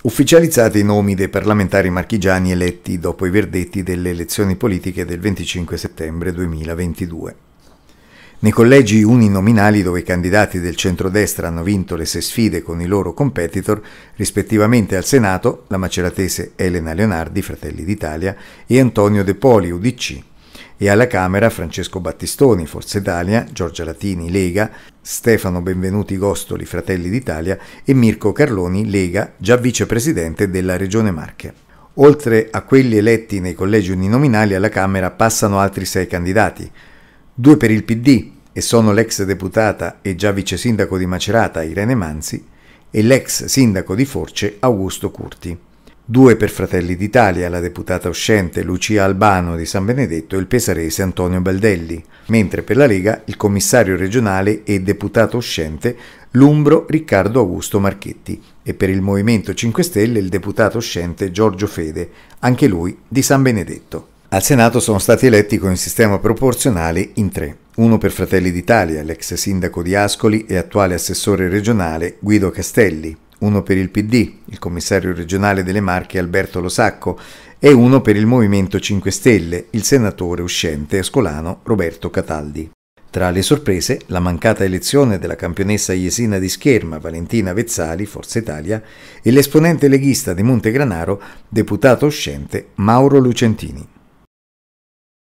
Ufficializzati i nomi dei parlamentari marchigiani eletti dopo i verdetti delle elezioni politiche del 25 settembre 2022. Nei collegi uninominali dove i candidati del centrodestra hanno vinto le sei sfide con i loro competitor, rispettivamente al Senato, la maceratese Elena Leonardi, Fratelli d'Italia, e Antonio De Poli, UDC, e alla Camera Francesco Battistoni, Forza Italia, Giorgia Latini, Lega, Stefano Benvenuti Gostoli, Fratelli d'Italia e Mirko Carloni, Lega, già vicepresidente della Regione Marche. Oltre a quelli eletti nei collegi uninominali alla Camera passano altri sei candidati, due per il PD e sono l'ex deputata e già vice sindaco di Macerata Irene Manzi e l'ex sindaco di Force Augusto Curti due per Fratelli d'Italia, la deputata uscente Lucia Albano di San Benedetto e il pesarese Antonio Baldelli, mentre per la Lega il commissario regionale e deputato uscente l'umbro Riccardo Augusto Marchetti e per il Movimento 5 Stelle il deputato uscente Giorgio Fede, anche lui di San Benedetto. Al Senato sono stati eletti con il sistema proporzionale in tre. Uno per Fratelli d'Italia, l'ex sindaco di Ascoli e attuale assessore regionale Guido Castelli, uno per il PD, il commissario regionale delle Marche Alberto Losacco, e uno per il Movimento 5 Stelle, il senatore uscente ascolano Roberto Cataldi. Tra le sorprese, la mancata elezione della campionessa iesina di scherma Valentina Vezzali, Forza Italia, e l'esponente leghista di Montegranaro, deputato uscente Mauro Lucentini.